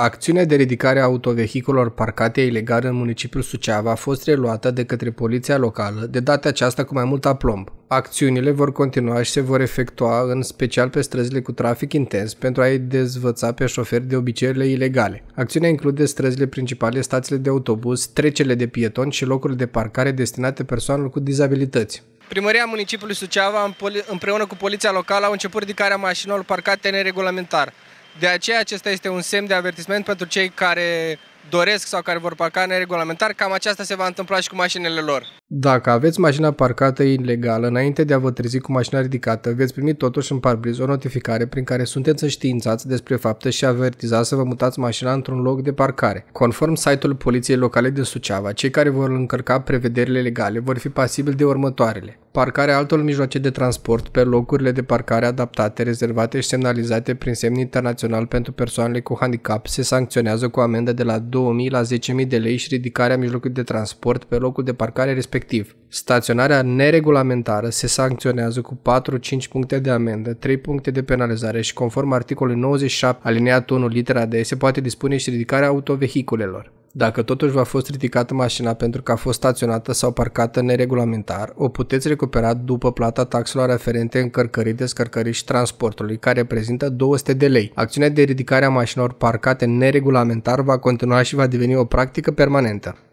Acțiunea de ridicare a autovehiculor parcate ilegal în municipiul Suceava a fost reluată de către poliția locală, de data aceasta cu mai mult aplomb. Acțiunile vor continua și se vor efectua în special pe străzile cu trafic intens pentru a-i dezvăța pe șoferi de obiceiurile ilegale. Acțiunea include străzile principale, stațiile de autobuz, trecele de pieton și locurile de parcare destinate persoanelor cu dizabilități. Primăria Municipiului Suceava împreună cu poliția locală au început ridicarea mașinilor parcate neregulamentar. De aceea acesta este un semn de avertisment pentru cei care doresc sau care vor parca neregulamentar, cam aceasta se va întâmpla și cu mașinile lor. Dacă aveți mașina parcată ilegală, înainte de a vă trezi cu mașina ridicată, veți primi totuși în parbriz o notificare prin care sunteți înștiințați despre faptă și avertizați să vă mutați mașina într-un loc de parcare. Conform site-ul Poliției Locale din Suceava, cei care vor încărca prevederile legale vor fi pasibili de următoarele. Parcarea altor mijloace de transport pe locurile de parcare adaptate, rezervate și semnalizate prin semn internațional pentru persoanele cu handicap se sancționează cu amendă de la 2000 la 10.000 de lei și ridicarea mijlocului de transport pe locul de parcare respectiv respectiv. Staționarea neregulamentară se sancționează cu 4-5 puncte de amendă, 3 puncte de penalizare și conform articolului 97 alineat 1 litera D se poate dispune și ridicarea autovehiculelor. Dacă totuși v-a fost ridicată mașina pentru că a fost staționată sau parcată neregulamentar, o puteți recupera după plata taxelor referente încărcării, descărcării și transportului, care reprezintă 200 de lei. Acțiunea de ridicare a mașinilor parcate neregulamentar va continua și va deveni o practică permanentă.